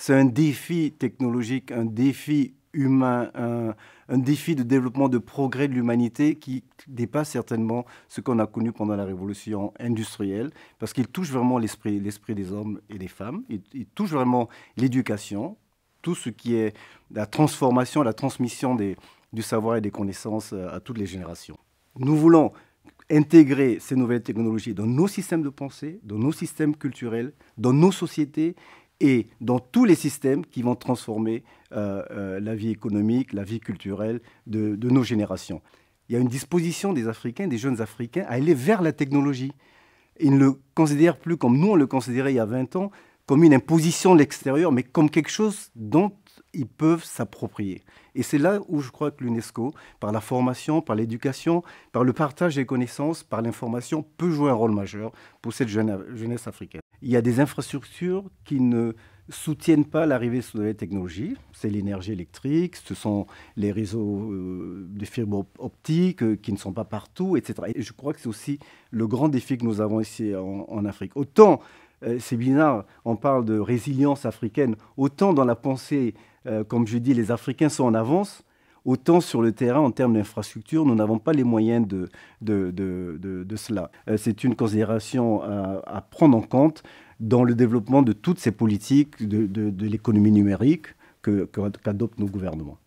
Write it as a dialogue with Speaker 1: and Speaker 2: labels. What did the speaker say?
Speaker 1: C'est un défi technologique, un défi humain, un, défi de développement, de progrès de l'humanité qui dépasse certainement ce qu'on a connu pendant la révolution industrielle, parce qu'il touche vraiment l'esprit, l'esprit des hommes et des femmes, il, touche vraiment l'éducation, tout ce qui est la transformation, la transmission du savoir et des connaissances euh, à toutes les générations. Nous voulons intégrer ces nouvelles technologies dans nos systèmes de pensée, dans nos systèmes culturels, dans nos sociétés et dans tous les systèmes qui vont transformer euh, euh, la vie économique, la vie culturelle de, de, nos générations. Il y a une disposition des Africains, des jeunes Africains, à aller vers la technologie. Ils ne le considèrent plus comme nous, on le considérait il y a 20 ans, comme une imposition de l'extérieur, mais comme quelque chose dont ils peuvent s'approprier. Et c'est là où je crois que l'UNESCO, par la formation, par l'éducation, par le partage des connaissances, par l'information, peut jouer un rôle majeur pour cette jeunesse africaine il y a des infrastructures qui ne soutiennent pas l'arrivée de nouvelles technologies. C'est l'énergie électrique, ce sont les réseaux euh, de fibres optiques euh, qui ne sont pas partout, etc. Et je crois que c'est aussi le grand défi que nous avons ici en, Afrique. Autant, euh, c'est bizarre, on parle de résilience africaine, autant dans la pensée, comme je dis, les Africains sont en avance, Autant sur le terrain, en termes d'infrastructure, nous n'avons pas les moyens de, cela. Euh, c'est une considération à, prendre en compte dans le développement de toutes ces politiques de, l'économie numérique qu'adoptent nos gouvernements.